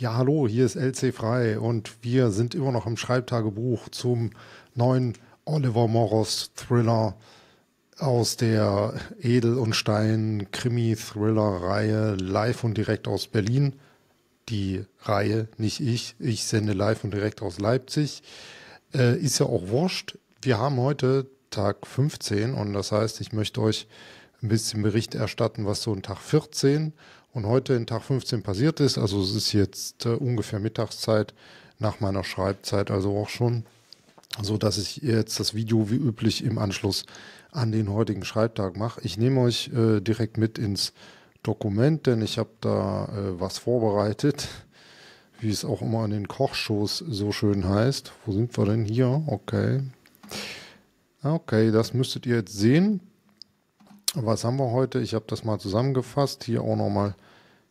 Ja, hallo, hier ist LC Frei und wir sind immer noch im Schreibtagebuch zum neuen Oliver Moros Thriller aus der Edel und Stein Krimi Thriller Reihe live und direkt aus Berlin. Die Reihe, nicht ich. Ich sende live und direkt aus Leipzig. Äh, ist ja auch wurscht. Wir haben heute Tag 15 und das heißt, ich möchte euch ein bisschen Bericht erstatten, was so ein Tag 14 und heute in Tag 15 passiert ist. Also es ist jetzt äh, ungefähr Mittagszeit nach meiner Schreibzeit, also auch schon, so dass ich jetzt das Video wie üblich im Anschluss an den heutigen Schreibtag mache. Ich nehme euch äh, direkt mit ins Dokument, denn ich habe da äh, was vorbereitet, wie es auch immer an den Kochshows so schön heißt. Wo sind wir denn hier? Okay. Okay, das müsstet ihr jetzt sehen. Was haben wir heute? Ich habe das mal zusammengefasst. Hier auch nochmal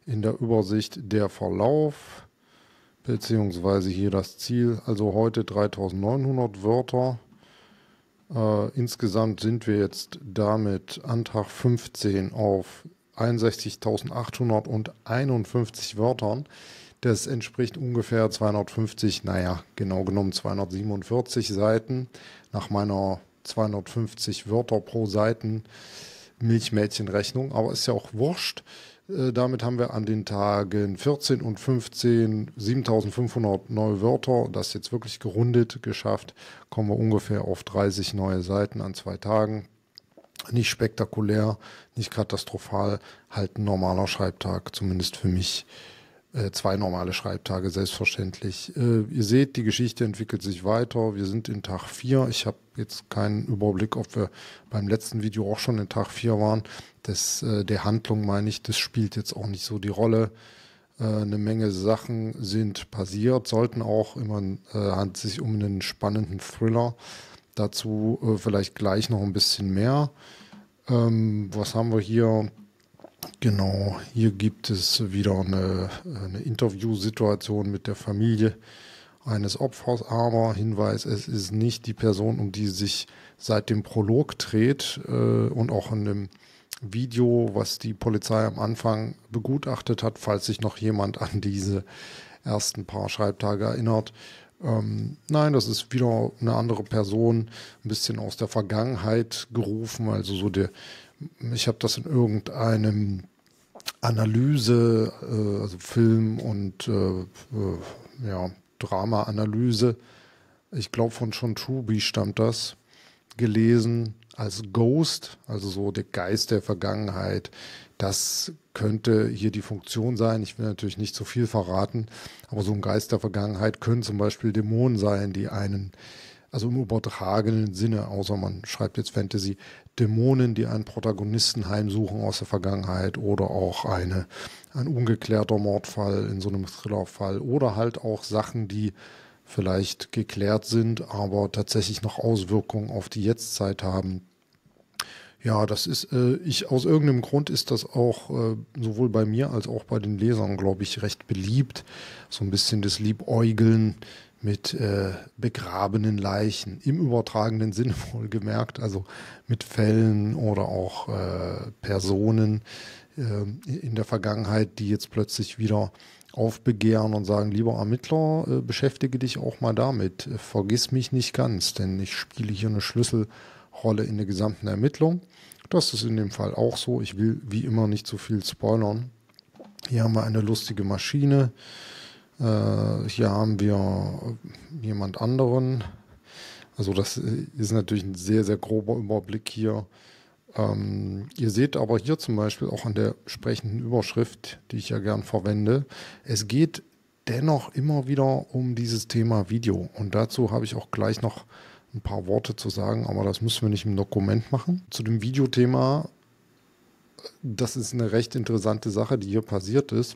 in der Übersicht der Verlauf, beziehungsweise hier das Ziel. Also heute 3900 Wörter. Äh, insgesamt sind wir jetzt damit Antrag 15 auf 61.851 Wörtern. Das entspricht ungefähr 250, naja, genau genommen 247 Seiten. Nach meiner 250 Wörter pro Seiten Milchmädchenrechnung, aber ist ja auch wurscht. Äh, damit haben wir an den Tagen 14 und 15 7500 neue Wörter, das jetzt wirklich gerundet geschafft, kommen wir ungefähr auf 30 neue Seiten an zwei Tagen. Nicht spektakulär, nicht katastrophal, halt ein normaler Schreibtag, zumindest für mich. Äh, zwei normale Schreibtage, selbstverständlich. Äh, ihr seht, die Geschichte entwickelt sich weiter. Wir sind in Tag 4. Ich habe jetzt keinen Überblick, ob wir beim letzten Video auch schon in Tag 4 waren. Das, äh, der Handlung meine ich, das spielt jetzt auch nicht so die Rolle. Äh, eine Menge Sachen sind passiert, sollten auch immer, äh, handelt sich um einen spannenden Thriller. Dazu vielleicht gleich noch ein bisschen mehr. Ähm, was haben wir hier? Genau, hier gibt es wieder eine, eine Interviewsituation mit der Familie eines Opfers, aber Hinweis, es ist nicht die Person, um die sich seit dem Prolog dreht äh, und auch in dem Video, was die Polizei am Anfang begutachtet hat, falls sich noch jemand an diese ersten paar Schreibtage erinnert. Ähm, nein, das ist wieder eine andere Person, ein bisschen aus der Vergangenheit gerufen, also so der ich habe das in irgendeinem Analyse, äh, also Film und äh, äh ja, Drama-Analyse, ich glaube von John Truby stammt das, gelesen als Ghost, also so der Geist der Vergangenheit. Das könnte hier die Funktion sein. Ich will natürlich nicht zu so viel verraten, aber so ein Geist der Vergangenheit können zum Beispiel Dämonen sein, die einen also im übertragenen Sinne, außer man schreibt jetzt Fantasy, Dämonen, die einen Protagonisten heimsuchen aus der Vergangenheit oder auch eine, ein ungeklärter Mordfall in so einem Thrillerfall oder halt auch Sachen, die vielleicht geklärt sind, aber tatsächlich noch Auswirkungen auf die Jetztzeit haben. Ja, das ist, äh, ich, aus irgendeinem Grund ist das auch äh, sowohl bei mir als auch bei den Lesern, glaube ich, recht beliebt. So ein bisschen das Liebäugeln mit äh, begrabenen Leichen, im übertragenen Sinne wohlgemerkt, also mit Fällen oder auch äh, Personen äh, in der Vergangenheit, die jetzt plötzlich wieder aufbegehren und sagen, lieber Ermittler, äh, beschäftige dich auch mal damit, vergiss mich nicht ganz, denn ich spiele hier eine Schlüsselrolle in der gesamten Ermittlung. Das ist in dem Fall auch so. Ich will wie immer nicht zu so viel spoilern. Hier haben wir eine lustige Maschine, äh, hier haben wir jemand anderen. Also das ist natürlich ein sehr, sehr grober Überblick hier. Ähm, ihr seht aber hier zum Beispiel auch an der sprechenden Überschrift, die ich ja gern verwende, es geht dennoch immer wieder um dieses Thema Video. Und dazu habe ich auch gleich noch ein paar Worte zu sagen, aber das müssen wir nicht im Dokument machen. Zu dem Videothema, das ist eine recht interessante Sache, die hier passiert ist,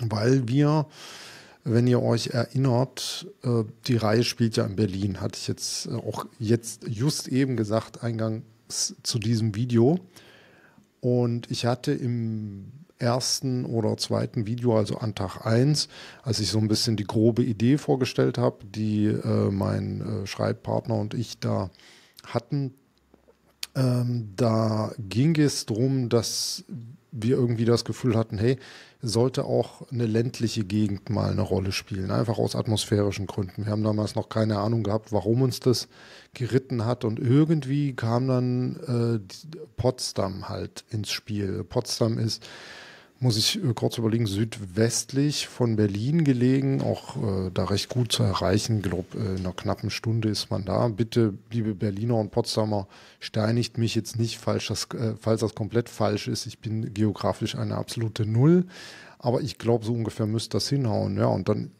weil wir wenn ihr euch erinnert, äh, die Reihe spielt ja in Berlin, hatte ich jetzt äh, auch jetzt just eben gesagt, eingangs zu diesem Video. Und ich hatte im ersten oder zweiten Video, also an Tag 1, als ich so ein bisschen die grobe Idee vorgestellt habe, die äh, mein Schreibpartner und ich da hatten, ähm, da ging es darum, dass wir irgendwie das Gefühl hatten, hey, sollte auch eine ländliche Gegend mal eine Rolle spielen, einfach aus atmosphärischen Gründen. Wir haben damals noch keine Ahnung gehabt, warum uns das geritten hat und irgendwie kam dann äh, Potsdam halt ins Spiel. Potsdam ist muss ich äh, kurz überlegen, südwestlich von Berlin gelegen, auch äh, da recht gut zu erreichen. Ich glaube, äh, in einer knappen Stunde ist man da. Bitte, liebe Berliner und Potsdamer, steinigt mich jetzt nicht, falls das, äh, falls das komplett falsch ist. Ich bin geografisch eine absolute Null, aber ich glaube, so ungefähr müsste das hinhauen. Ja, und dann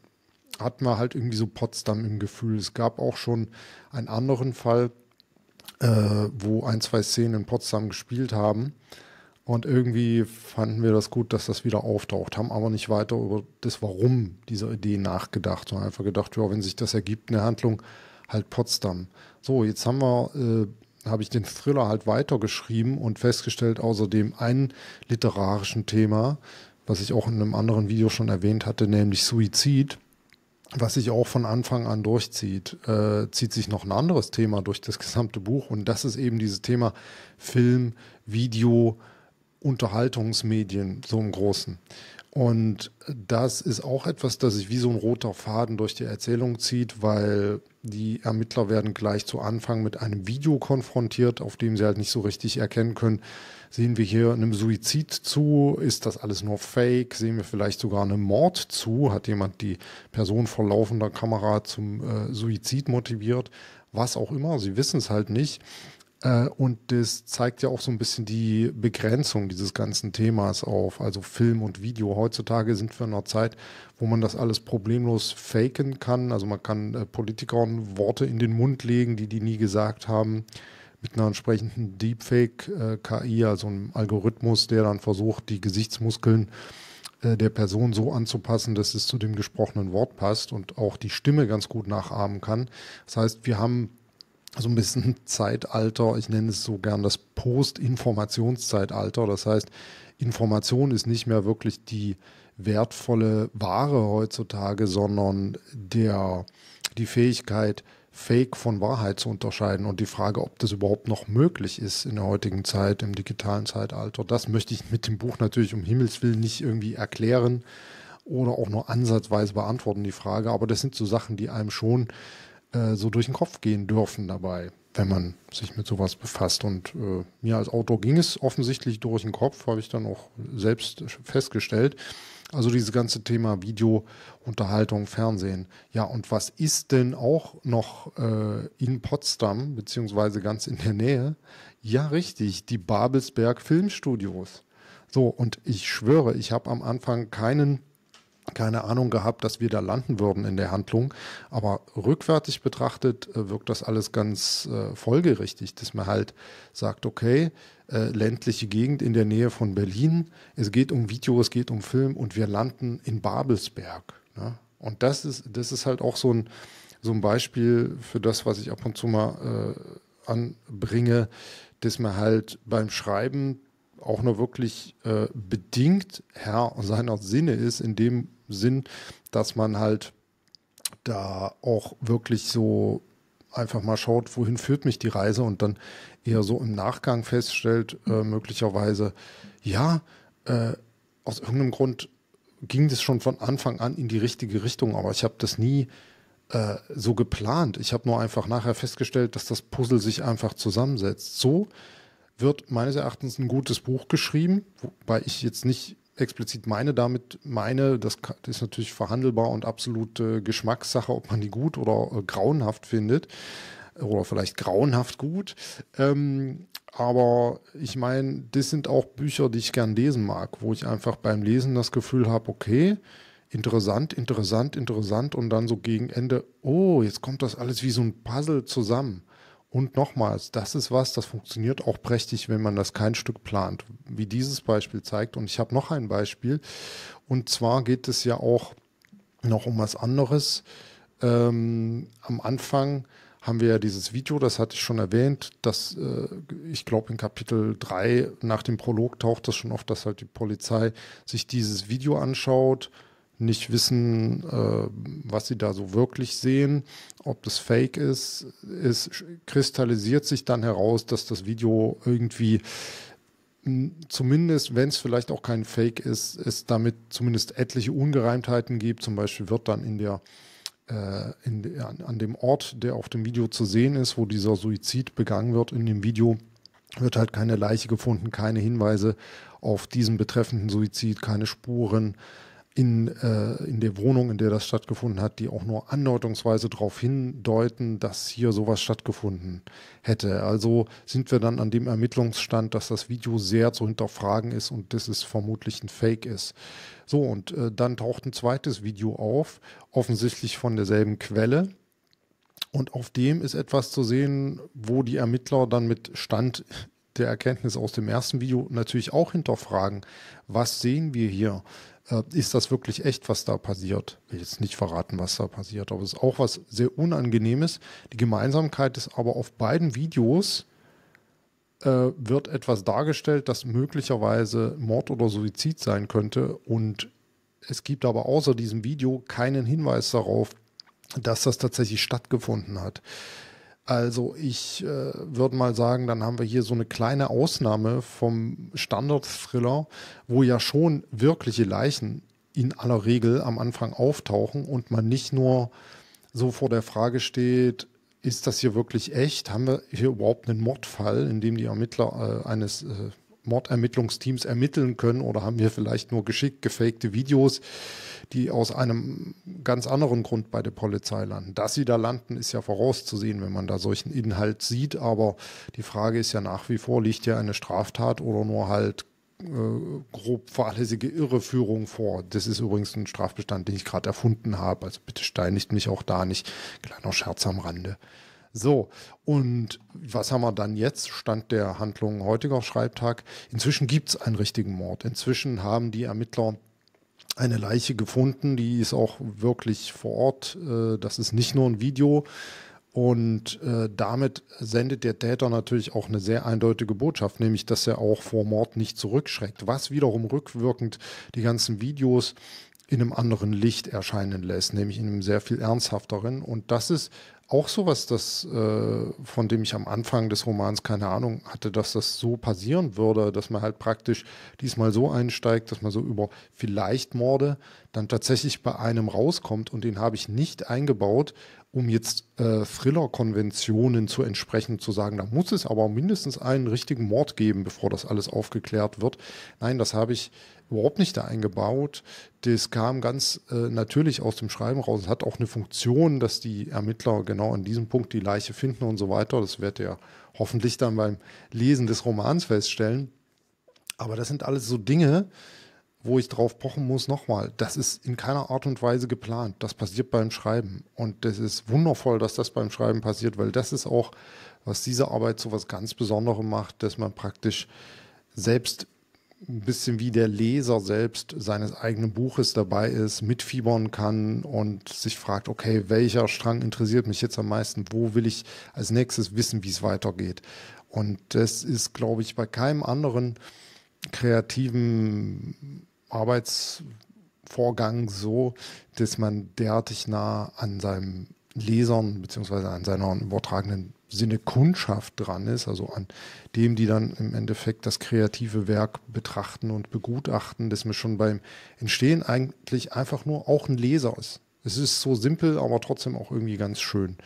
hat man halt irgendwie so Potsdam im Gefühl. Es gab auch schon einen anderen Fall, äh, wo ein, zwei Szenen in Potsdam gespielt haben. Und irgendwie fanden wir das gut, dass das wieder auftaucht, haben aber nicht weiter über das Warum dieser Idee nachgedacht, sondern einfach gedacht, ja, wenn sich das ergibt, eine Handlung, halt Potsdam. So, jetzt haben wir, äh, habe ich den Thriller halt weitergeschrieben und festgestellt, außerdem einen literarischen Thema, was ich auch in einem anderen Video schon erwähnt hatte, nämlich Suizid, was sich auch von Anfang an durchzieht, äh, zieht sich noch ein anderes Thema durch das gesamte Buch und das ist eben dieses Thema Film, Video, Unterhaltungsmedien, so im Großen. Und das ist auch etwas, das sich wie so ein roter Faden durch die Erzählung zieht, weil die Ermittler werden gleich zu Anfang mit einem Video konfrontiert, auf dem sie halt nicht so richtig erkennen können, sehen wir hier einem Suizid zu, ist das alles nur Fake, sehen wir vielleicht sogar einem Mord zu, hat jemand die Person vor laufender Kamera zum äh, Suizid motiviert, was auch immer, sie wissen es halt nicht. Äh, und das zeigt ja auch so ein bisschen die Begrenzung dieses ganzen Themas auf. Also Film und Video. Heutzutage sind wir in einer Zeit, wo man das alles problemlos faken kann. Also man kann äh, Politikern Worte in den Mund legen, die die nie gesagt haben. Mit einer entsprechenden Deepfake-KI, äh, also einem Algorithmus, der dann versucht, die Gesichtsmuskeln der Person so anzupassen, dass es zu dem gesprochenen Wort passt und auch die Stimme ganz gut nachahmen kann. Das heißt, wir haben so ein bisschen Zeitalter, ich nenne es so gern das Post-Informationszeitalter. Das heißt, Information ist nicht mehr wirklich die wertvolle Ware heutzutage, sondern der, die Fähigkeit, Fake von Wahrheit zu unterscheiden und die Frage, ob das überhaupt noch möglich ist in der heutigen Zeit, im digitalen Zeitalter. Das möchte ich mit dem Buch natürlich um Himmels Willen nicht irgendwie erklären oder auch nur ansatzweise beantworten, die Frage. Aber das sind so Sachen, die einem schon äh, so durch den Kopf gehen dürfen dabei, wenn man sich mit sowas befasst. Und äh, mir als Autor ging es offensichtlich durch den Kopf, habe ich dann auch selbst festgestellt. Also dieses ganze Thema Video, Unterhaltung, Fernsehen. Ja, und was ist denn auch noch äh, in Potsdam, beziehungsweise ganz in der Nähe? Ja, richtig, die Babelsberg Filmstudios. So, und ich schwöre, ich habe am Anfang keinen keine Ahnung gehabt, dass wir da landen würden in der Handlung. Aber rückwärtig betrachtet äh, wirkt das alles ganz äh, folgerichtig, dass man halt sagt, okay, äh, ländliche Gegend in der Nähe von Berlin, es geht um Video, es geht um Film und wir landen in Babelsberg. Ne? Und das ist, das ist halt auch so ein, so ein Beispiel für das, was ich ab und zu mal äh, anbringe, dass man halt beim Schreiben auch nur wirklich äh, bedingt Herr seiner Sinne ist in dem Sinn, dass man halt da auch wirklich so einfach mal schaut, wohin führt mich die Reise und dann eher so im Nachgang feststellt, äh, möglicherweise, ja, äh, aus irgendeinem Grund ging das schon von Anfang an in die richtige Richtung, aber ich habe das nie äh, so geplant. Ich habe nur einfach nachher festgestellt, dass das Puzzle sich einfach zusammensetzt. So wird meines Erachtens ein gutes Buch geschrieben, wobei ich jetzt nicht explizit meine damit meine, das ist natürlich verhandelbar und absolute Geschmackssache, ob man die gut oder äh, grauenhaft findet oder vielleicht grauenhaft gut. Ähm, aber ich meine, das sind auch Bücher, die ich gern lesen mag, wo ich einfach beim Lesen das Gefühl habe, okay, interessant, interessant, interessant und dann so gegen Ende, oh, jetzt kommt das alles wie so ein Puzzle zusammen. Und nochmals, das ist was, das funktioniert auch prächtig, wenn man das kein Stück plant, wie dieses Beispiel zeigt. Und ich habe noch ein Beispiel. Und zwar geht es ja auch noch um was anderes. Ähm, am Anfang haben wir ja dieses Video, das hatte ich schon erwähnt, dass äh, ich glaube in Kapitel 3 nach dem Prolog taucht das schon oft, dass halt die Polizei sich dieses Video anschaut nicht wissen, äh, was sie da so wirklich sehen, ob das Fake ist, es kristallisiert sich dann heraus, dass das Video irgendwie hm, zumindest, wenn es vielleicht auch kein Fake ist, es damit zumindest etliche Ungereimtheiten gibt. Zum Beispiel wird dann in der, äh, in an dem Ort, der auf dem Video zu sehen ist, wo dieser Suizid begangen wird in dem Video, wird halt keine Leiche gefunden, keine Hinweise auf diesen betreffenden Suizid, keine Spuren in, äh, in der Wohnung, in der das stattgefunden hat, die auch nur andeutungsweise darauf hindeuten, dass hier sowas stattgefunden hätte. Also sind wir dann an dem Ermittlungsstand, dass das Video sehr zu hinterfragen ist und dass es vermutlich ein Fake ist. So, und äh, dann taucht ein zweites Video auf, offensichtlich von derselben Quelle. Und auf dem ist etwas zu sehen, wo die Ermittler dann mit Stand der Erkenntnis aus dem ersten Video natürlich auch hinterfragen, was sehen wir hier? äh, ist das wirklich echt, was da passiert? Ich will jetzt nicht verraten, was da passiert, aber es ist auch was sehr Unangenehmes. Die Gemeinsamkeit ist aber auf beiden Videos äh, wird etwas dargestellt, das möglicherweise Mord oder Suizid sein könnte und es gibt aber außer diesem Video keinen Hinweis darauf, dass das tatsächlich stattgefunden hat. Also ich äh, würde mal sagen, dann haben wir hier so eine kleine Ausnahme vom Standard-Thriller, wo ja schon wirkliche Leichen in aller Regel am Anfang auftauchen und man nicht nur so vor der Frage steht, ist das hier wirklich echt? Haben wir hier überhaupt einen Mordfall, in dem die Ermittler äh, eines äh, Mordermittlungsteams ermitteln können oder haben wir vielleicht nur geschickt gefakte Videos, die aus einem ganz anderen Grund bei der Polizei landen. Dass sie da landen, ist ja vorauszusehen, wenn man da solchen Inhalt sieht, aber die Frage ist ja nach wie vor, liegt ja eine Straftat oder nur halt äh, grob fahrlässige Irreführung vor. Das ist übrigens ein Strafbestand, den ich gerade erfunden habe, also bitte steinigt mich auch da nicht. Kleiner Scherz am Rande. So, und was haben wir dann jetzt? Stand der Handlung heutiger Schreibtag. Inzwischen gibt es einen richtigen Mord. Inzwischen haben die Ermittler eine Leiche gefunden, die ist auch wirklich vor Ort. Äh, das ist nicht nur ein Video. Und äh, damit sendet der Täter natürlich auch eine sehr eindeutige Botschaft, nämlich dass er auch vor Mord nicht zurückschreckt, was wiederum rückwirkend die ganzen Videos in einem anderen Licht erscheinen lässt, nämlich in einem sehr viel ernsthafteren. Und das ist auch sowas, das, äh, von dem ich am Anfang des Romans keine Ahnung hatte, dass das so passieren würde, dass man halt praktisch diesmal so einsteigt, dass man so über vielleicht Morde dann tatsächlich bei einem rauskommt und den habe ich nicht eingebaut, um jetzt äh, Thriller-Konventionen zu entsprechen, zu sagen, da muss es aber mindestens einen richtigen Mord geben, bevor das alles aufgeklärt wird. Nein, das habe ich überhaupt nicht da eingebaut. Das kam ganz äh, natürlich aus dem Schreiben raus. Es hat auch eine Funktion, dass die Ermittler genau an diesem Punkt die Leiche finden und so weiter. Das werdet ihr hoffentlich dann beim Lesen des Romans feststellen. Aber das sind alles so Dinge, äh, wo ich drauf pochen muss, nochmal, das ist in keiner Art und Weise geplant. Das passiert beim Schreiben. Und das ist wundervoll, dass das beim Schreiben passiert, weil das ist auch, was diese Arbeit so was ganz Besonderes macht, dass man praktisch selbst ein bisschen wie der Leser selbst seines eigenen Buches dabei ist, mitfiebern kann und sich fragt, okay, welcher Strang interessiert mich jetzt am meisten? Wo will ich als nächstes wissen, wie es weitergeht? Und das ist, glaube ich, bei keinem anderen kreativen Arbeitsvorgang so, dass man derartig nah an seinem Lesern beziehungsweise an seiner übertragenen Sinne Kundschaft dran ist, also an dem, die dann im Endeffekt das kreative Werk betrachten und begutachten, dass man schon beim Entstehen eigentlich einfach nur auch ein Leser ist. Es ist so simpel, aber trotzdem auch irgendwie ganz schön.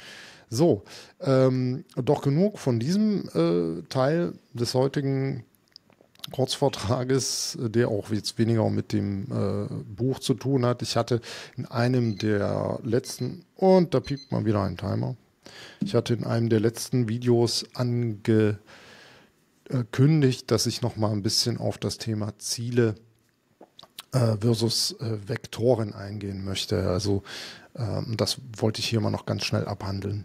So, ähm, doch genug von diesem äh, Teil des heutigen Kurzvortrages, der auch jetzt weniger mit dem äh, Buch zu tun hat. Ich hatte in einem der letzten, und da piept mal wieder ein Timer. Ich hatte in einem der letzten Videos angekündigt, dass ich noch mal ein bisschen auf das Thema Ziele äh, versus äh, Vektoren eingehen möchte. Also ähm, das wollte ich hier mal noch ganz schnell abhandeln.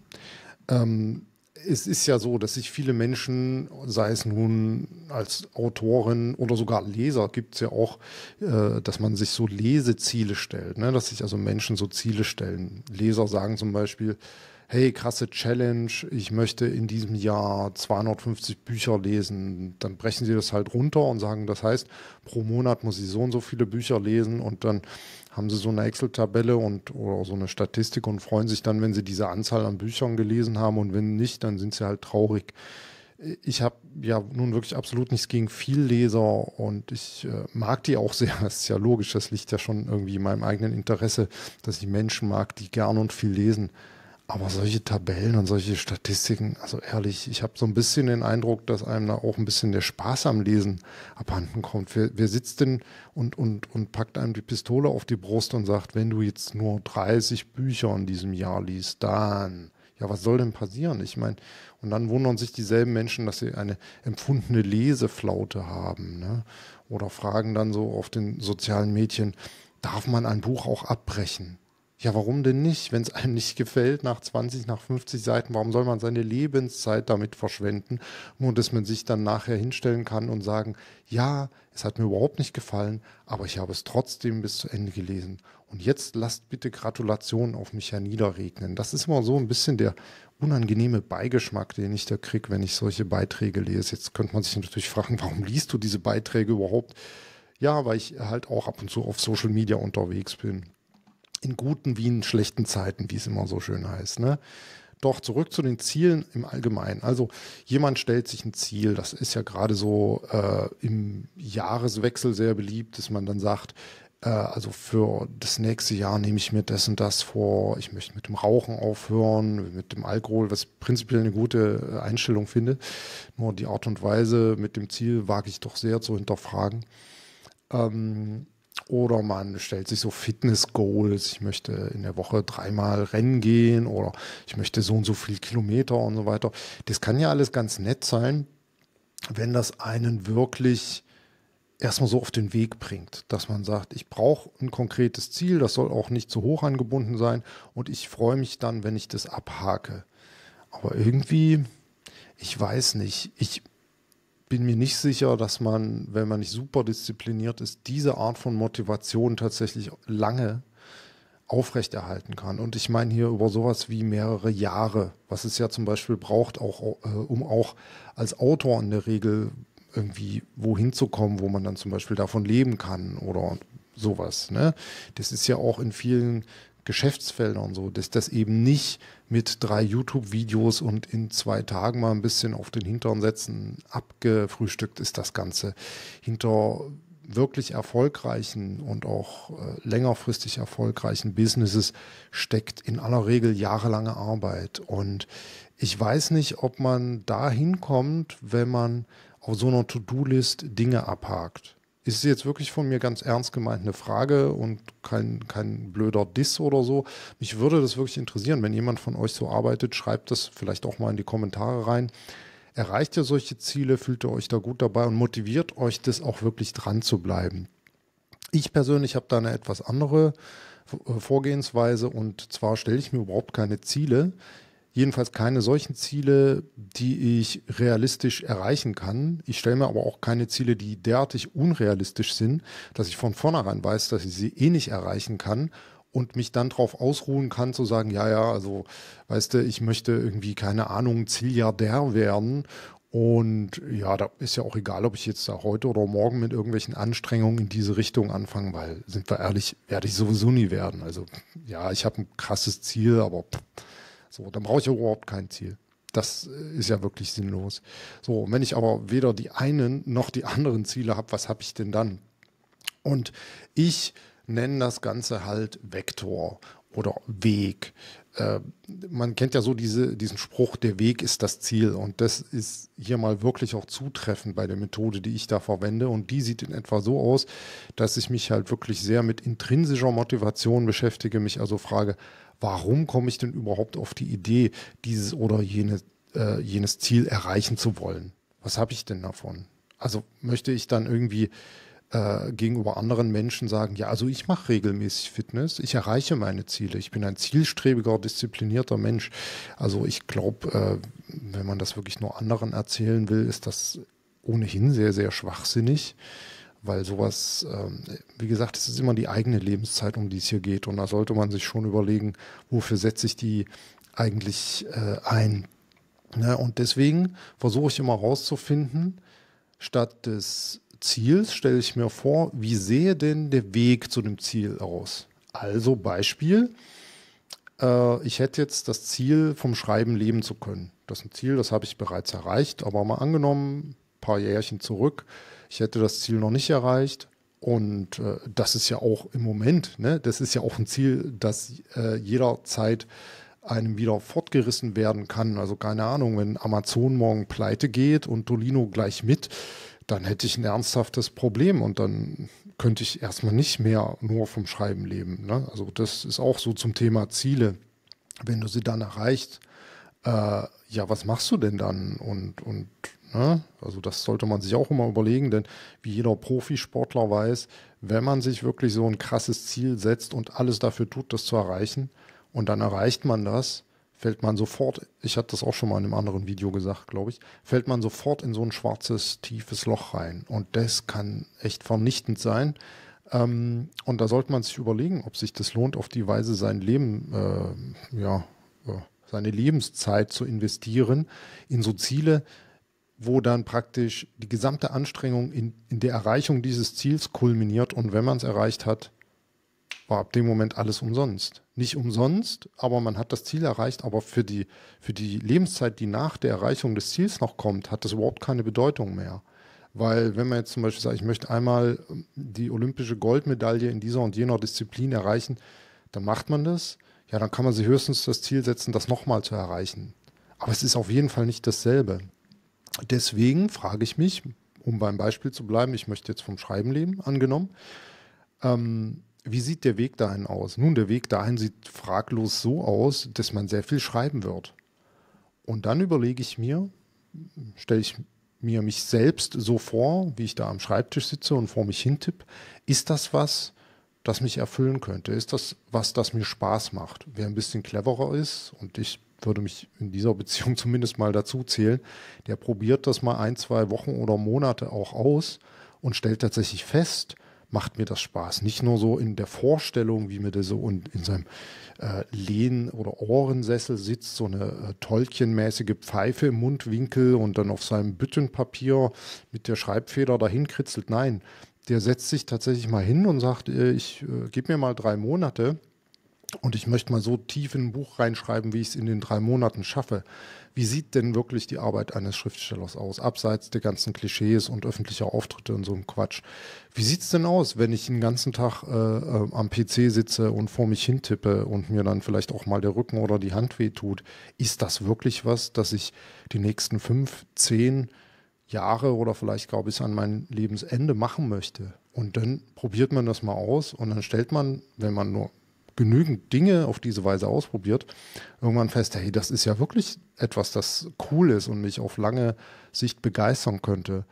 Ähm, es ist ja so, dass sich viele Menschen, sei es nun als Autorin oder sogar Leser, gibt es ja auch, äh, dass man sich so Leseziele stellt, ne? dass sich also Menschen so Ziele stellen. Leser sagen zum Beispiel, hey, krasse Challenge, ich möchte in diesem Jahr 250 Bücher lesen. Dann brechen sie das halt runter und sagen, das heißt, pro Monat muss ich so und so viele Bücher lesen und dann haben sie so eine Excel-Tabelle und oder so eine Statistik und freuen sich dann, wenn sie diese Anzahl an Büchern gelesen haben und wenn nicht, dann sind sie halt traurig. Ich habe ja nun wirklich absolut nichts gegen Vielleser und ich äh, mag die auch sehr. Das ist ja logisch, das liegt ja schon irgendwie in meinem eigenen Interesse, dass ich Menschen mag, die gern und viel lesen. Aber solche Tabellen und solche Statistiken, also ehrlich, ich habe so ein bisschen den Eindruck, dass einem da auch ein bisschen der Spaß am Lesen abhanden kommt. Wer, wer sitzt denn und, und, und packt einem die Pistole auf die Brust und sagt, wenn du jetzt nur 30 Bücher in diesem Jahr liest, dann ja, was soll denn passieren? Ich meine, und dann wundern sich dieselben Menschen, dass sie eine empfundene Leseflaute haben. Ne? Oder fragen dann so auf den sozialen Medien, darf man ein Buch auch abbrechen? Ja, warum denn nicht? Wenn es einem nicht gefällt, nach 20, nach 50 Seiten, warum soll man seine Lebenszeit damit verschwenden? Nur, dass man sich dann nachher hinstellen kann und sagen, ja, es hat mir überhaupt nicht gefallen, aber ich habe es trotzdem bis zu Ende gelesen. Und jetzt lasst bitte Gratulationen auf mich herniederregnen. Das ist immer so ein bisschen der unangenehme Beigeschmack, den ich da kriege, wenn ich solche Beiträge lese. Jetzt könnte man sich natürlich fragen, warum liest du diese Beiträge überhaupt? Ja, weil ich halt auch ab und zu auf Social Media unterwegs bin in guten wie in schlechten Zeiten, wie es immer so schön heißt. Ne? Doch zurück zu den Zielen im Allgemeinen. Also jemand stellt sich ein Ziel, das ist ja gerade so äh, im Jahreswechsel sehr beliebt, dass man dann sagt, äh, also für das nächste Jahr nehme ich mir das und das vor, ich möchte mit dem Rauchen aufhören, mit dem Alkohol, was prinzipiell eine gute äh, Einstellung finde. Nur die Art und Weise mit dem Ziel wage ich doch sehr zu hinterfragen. Ähm, oder man stellt sich so Fitness-Goals, ich möchte in der Woche dreimal rennen gehen oder ich möchte so und so viel Kilometer und so weiter. Das kann ja alles ganz nett sein, wenn das einen wirklich erstmal so auf den Weg bringt, dass man sagt, ich brauche ein konkretes Ziel, das soll auch nicht zu hoch angebunden sein und ich freue mich dann, wenn ich das abhake. Aber irgendwie, ich weiß nicht, ich bin mir nicht sicher, dass man, wenn man nicht super diszipliniert ist, diese Art von Motivation tatsächlich lange aufrechterhalten kann. Und ich meine hier über sowas wie mehrere Jahre, was es ja zum Beispiel braucht, auch, äh, um auch als Autor in der Regel irgendwie wohin zu kommen, wo man dann zum Beispiel davon leben kann oder sowas. Ne? Das ist ja auch in vielen Geschäftsfelder und so, dass das eben nicht mit drei YouTube-Videos und in zwei Tagen mal ein bisschen auf den Hintern setzen abgefrühstückt ist das Ganze. Hinter wirklich erfolgreichen und auch äh, längerfristig erfolgreichen Businesses steckt in aller Regel jahrelange Arbeit. Und ich weiß nicht, ob man da hinkommt, wenn man auf so einer To-Do-List Dinge abhakt ist jetzt wirklich von mir ganz ernst gemeint eine Frage und kein, kein blöder Diss oder so. Mich würde das wirklich interessieren, wenn jemand von euch so arbeitet, schreibt das vielleicht auch mal in die Kommentare rein. Erreicht ihr solche Ziele? Fühlt ihr euch da gut dabei und motiviert euch das auch wirklich dran zu bleiben? Ich persönlich habe da eine etwas andere äh, Vorgehensweise und zwar stelle ich mir überhaupt keine Ziele. Jedenfalls keine solchen Ziele, die ich realistisch erreichen kann. Ich stelle mir aber auch keine Ziele, die derartig unrealistisch sind, dass ich von vornherein weiß, dass ich sie eh nicht erreichen kann und mich dann darauf ausruhen kann, zu sagen, ja, ja, also, weißt du, ich möchte irgendwie, keine Ahnung, Zilliardär werden. Und ja, da ist ja auch egal, ob ich jetzt da heute oder morgen mit irgendwelchen Anstrengungen in diese Richtung anfange, weil, sind wir ehrlich, werde ich sowieso nie werden. Also, ja, ich habe ein krasses Ziel, aber pff, so, dann brauche ich überhaupt kein Ziel. Das äh, ist ja wirklich sinnlos. So, wenn ich aber weder die einen noch die anderen Ziele habe, was habe ich denn dann? Und ich nenne das Ganze halt Vektor oder Weg. Äh, man kennt ja so diese, diesen Spruch, der Weg ist das Ziel. Und das ist hier mal wirklich auch zutreffend bei der Methode, die ich da verwende. Und die sieht in etwa so aus, dass ich mich halt wirklich sehr mit intrinsischer Motivation beschäftige, mich also frage, warum komme ich denn überhaupt auf die Idee, dieses oder jene, äh, jenes Ziel erreichen zu wollen? Was habe ich denn davon? Also möchte ich dann irgendwie äh, gegenüber anderen Menschen sagen, ja, also ich mache regelmäßig Fitness, ich erreiche meine Ziele, ich bin ein zielstrebiger, disziplinierter Mensch. Also ich glaube, äh, wenn man das wirklich nur anderen erzählen will, ist das ohnehin sehr, sehr schwachsinnig weil sowas, ähm, wie gesagt, es ist immer die eigene Lebenszeit, um die es hier geht. Und da sollte man sich schon überlegen, wofür setze ich die eigentlich äh, ein. Ne? Und deswegen versuche ich immer herauszufinden, statt des Ziels stelle ich mir vor, wie sehe denn der Weg zu dem Ziel aus? Also Beispiel, äh, ich hätte jetzt das Ziel, vom Schreiben leben zu können. Das ist ein Ziel, das habe ich bereits erreicht, aber mal angenommen, ein paar Jährchen zurück, ich hätte das Ziel noch nicht erreicht. Und äh, das ist ja auch im Moment, ne? das ist ja auch ein Ziel, das äh, jederzeit einem wieder fortgerissen werden kann. Also keine Ahnung, wenn Amazon morgen pleite geht und Tolino gleich mit, dann hätte ich ein ernsthaftes Problem und dann könnte ich erstmal nicht mehr nur vom Schreiben leben. Ne? Also das ist auch so zum Thema Ziele. Wenn du sie dann erreicht, äh, ja, was machst du denn dann? Und, und ne? also das sollte man sich auch immer überlegen, denn wie jeder Profisportler weiß, wenn man sich wirklich so ein krasses Ziel setzt und alles dafür tut, das zu erreichen, und dann erreicht man das, fällt man sofort, ich hatte das auch schon mal in einem anderen Video gesagt, glaube ich, fällt man sofort in so ein schwarzes, tiefes Loch rein. Und das kann echt vernichtend sein. Ähm, und da sollte man sich überlegen, ob sich das lohnt, auf die Weise sein Leben, äh, ja, äh, seine Lebenszeit zu investieren in so Ziele, wo dann praktisch die gesamte Anstrengung in, in der Erreichung dieses Ziels kulminiert. Und wenn man es erreicht hat, war ab dem Moment alles umsonst. Nicht umsonst, aber man hat das Ziel erreicht, aber für die, für die Lebenszeit, die nach der Erreichung des Ziels noch kommt, hat das überhaupt keine Bedeutung mehr. Weil wenn man jetzt zum Beispiel sagt, ich möchte einmal ähm, die olympische Goldmedaille in dieser und jener Disziplin erreichen, dann macht man das. Ja, dann kann man sich höchstens das Ziel setzen, das nochmal zu erreichen. Aber es ist auf jeden Fall nicht dasselbe. Deswegen frage ich mich, um beim Beispiel zu bleiben, ich möchte jetzt vom Schreiben leben, angenommen, ähm, wie sieht der Weg dahin aus? Nun, der Weg dahin sieht fraglos so aus, dass man sehr viel schreiben wird. Und dann überlege ich mir, stelle ich mir mich selbst so vor, wie ich da am Schreibtisch sitze und vor mich hintippe, ist das was, das mich erfüllen könnte? Ist das was, das mir Spaß macht? Wer ein bisschen cleverer ist, und ich würde mich in dieser Beziehung zumindest mal dazu zählen, der probiert das mal ein, zwei Wochen oder Monate auch aus und stellt tatsächlich fest, macht mir das Spaß. Nicht nur so in der Vorstellung, wie mir das so in, in seinem äh, Lehn- oder Ohrensessel sitzt, so eine äh, Tollchenmäßige Pfeife im Mundwinkel und dann auf seinem Büttenpapier mit der Schreibfeder dahin kritzelt. Nein, der setzt sich tatsächlich mal hin und sagt, äh, ich äh, gebe mir mal drei Monate und ich möchte mal so tief in ein Buch reinschreiben, wie ich es in den drei Monaten schaffe. Wie sieht denn wirklich die Arbeit eines Schriftstellers aus, abseits der ganzen Klischees und öffentlicher Auftritte und so ein Quatsch? Wie sieht es denn aus, wenn ich den ganzen Tag äh, äh am PC sitze und vor mich hintippe und mir dann vielleicht auch mal der Rücken oder die Hand wehtut? Ist das wirklich was, dass ich die nächsten fünf, zehn Jahre oder vielleicht glaube ich an mein Lebensende machen möchte? Und dann probiert man das mal aus und dann stellt man, wenn man nur genügend Dinge auf diese Weise ausprobiert, irgendwann fest, hey, das ist ja wirklich etwas, das cool ist und mich auf lange Sicht begeistern könnte.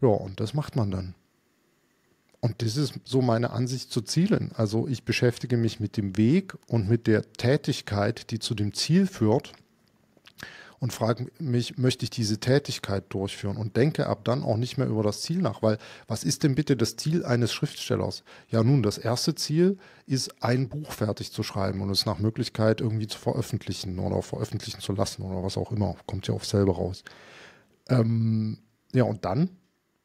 Ja, und das macht man dann. Und das ist so meine Ansicht zu Zielen. Also ich beschäftige mich mit dem Weg und mit der Tätigkeit, die zu dem Ziel führt und frage mich, möchte ich diese Tätigkeit durchführen und denke ab dann auch nicht mehr über das Ziel nach, weil was ist denn bitte das Ziel eines Schriftstellers? Ja, nun, das erste Ziel ist, ein Buch fertig zu schreiben und es nach Möglichkeit irgendwie zu veröffentlichen oder veröffentlichen zu lassen oder was auch immer. Kommt ja auf selber raus. Ähm, ja, und dann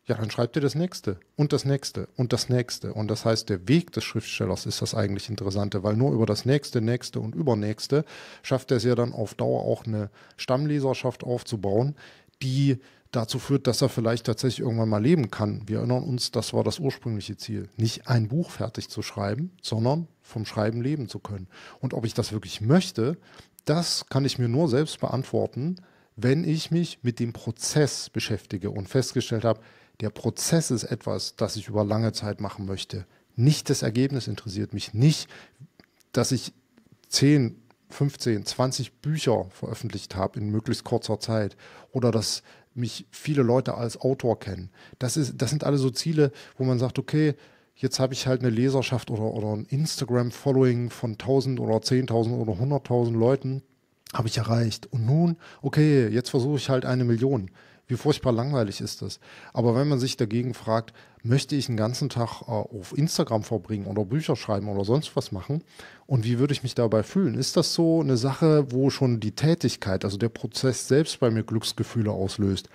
ja, dann schreibt ihr das nächste und das nächste und das nächste. Und das heißt, der Weg des Schriftstellers ist das eigentlich Interessante, weil nur über das nächste, nächste und übernächste schafft er es ja dann auf Dauer auch eine Stammleserschaft aufzubauen, die dazu führt, dass er vielleicht tatsächlich irgendwann mal leben kann. Wir erinnern uns, das war das ursprüngliche Ziel. Nicht ein Buch fertig zu schreiben, sondern vom Schreiben leben zu können. Und ob ich das wirklich möchte, das kann ich mir nur selbst beantworten, wenn ich mich mit dem Prozess beschäftige und festgestellt habe, der Prozess ist etwas, das ich über lange Zeit machen möchte. Nicht das Ergebnis interessiert mich. Nicht, dass ich 10, 15, 20 Bücher veröffentlicht habe in möglichst kurzer Zeit oder dass mich viele Leute als Autor kennen. Das, ist, das sind alle so Ziele, wo man sagt, okay, jetzt habe ich halt eine Leserschaft oder, oder ein Instagram-Following von 1000 oder 10.000 oder 100.000 Leuten, habe ich erreicht. Und nun, okay, jetzt versuche ich halt eine Million. Wie furchtbar langweilig ist das? Aber wenn man sich dagegen fragt, möchte ich einen ganzen Tag äh, auf Instagram verbringen oder Bücher schreiben oder sonst was machen und wie würde ich mich dabei fühlen? Ist das so eine Sache, wo schon die Tätigkeit, also der Prozess selbst bei mir Glücksgefühle auslöst?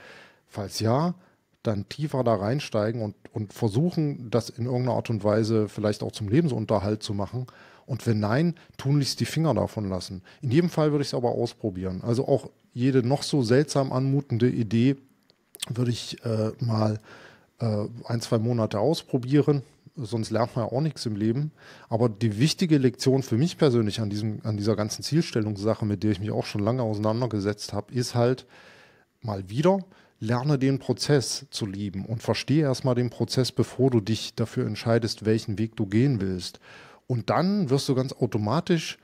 Falls ja, dann tiefer da reinsteigen und, und versuchen, das in irgendeiner Art und Weise vielleicht auch zum Lebensunterhalt zu machen. Und wenn nein, tunlichst die Finger davon lassen. In jedem Fall würde ich es aber ausprobieren. Also auch jede noch so seltsam anmutende Idee würde ich äh, mal äh, ein, zwei Monate ausprobieren. Sonst lernt man ja auch nichts im Leben. Aber die wichtige Lektion für mich persönlich an, diesem, an dieser ganzen Zielstellungssache, mit der ich mich auch schon lange auseinandergesetzt habe, ist halt mal wieder, lerne den Prozess zu lieben und verstehe erstmal den Prozess, bevor du dich dafür entscheidest, welchen Weg du gehen willst. Und dann wirst du ganz automatisch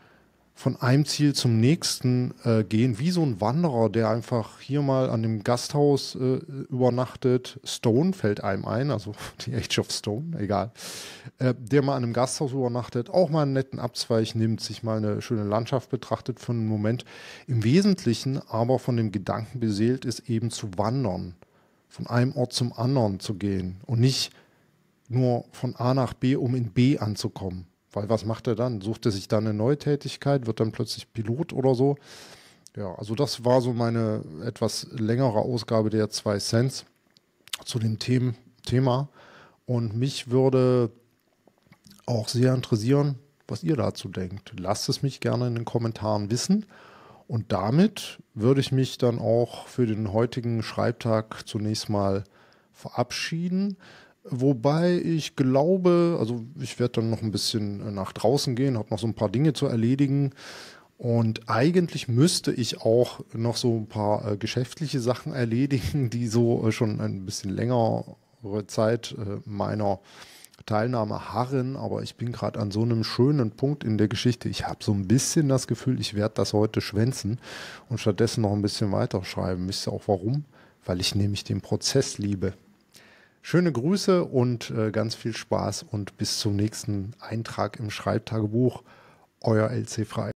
von einem Ziel zum nächsten äh, gehen, wie so ein Wanderer, der einfach hier mal an dem Gasthaus äh, übernachtet. Stone fällt einem ein, also die Age of Stone, egal. Äh, der mal an einem Gasthaus übernachtet, auch mal einen netten Abzweig nimmt, sich mal eine schöne Landschaft betrachtet für einen Moment. Im Wesentlichen aber von dem Gedanken beseelt ist, eben zu wandern, von einem Ort zum anderen zu gehen und nicht nur von A nach B, um in B anzukommen. Weil was macht er dann? Sucht er sich dann eine neue Tätigkeit? Wird dann plötzlich Pilot oder so? Ja, also das war so meine etwas längere Ausgabe der 2 Cents zu dem Thema. Und mich würde auch sehr interessieren, was ihr dazu denkt. Lasst es mich gerne in den Kommentaren wissen. Und damit würde ich mich dann auch für den heutigen Schreibtag zunächst mal verabschieden. Wobei ich glaube, also ich werde dann noch ein bisschen äh, nach draußen gehen, habe noch so ein paar Dinge zu erledigen. Und eigentlich müsste ich auch noch so ein paar äh, geschäftliche Sachen erledigen, die so äh, schon ein bisschen längere Zeit äh, meiner Teilnahme harren. Aber ich bin gerade an so einem schönen Punkt in der Geschichte. Ich habe so ein bisschen das Gefühl, ich werde das heute schwänzen und stattdessen noch ein bisschen weiterschreiben. Wisst ihr auch warum? Weil ich nämlich den Prozess liebe. Schöne Grüße und äh, ganz viel Spaß und bis zum nächsten Eintrag im Schreibtagebuch. Euer LC Frei.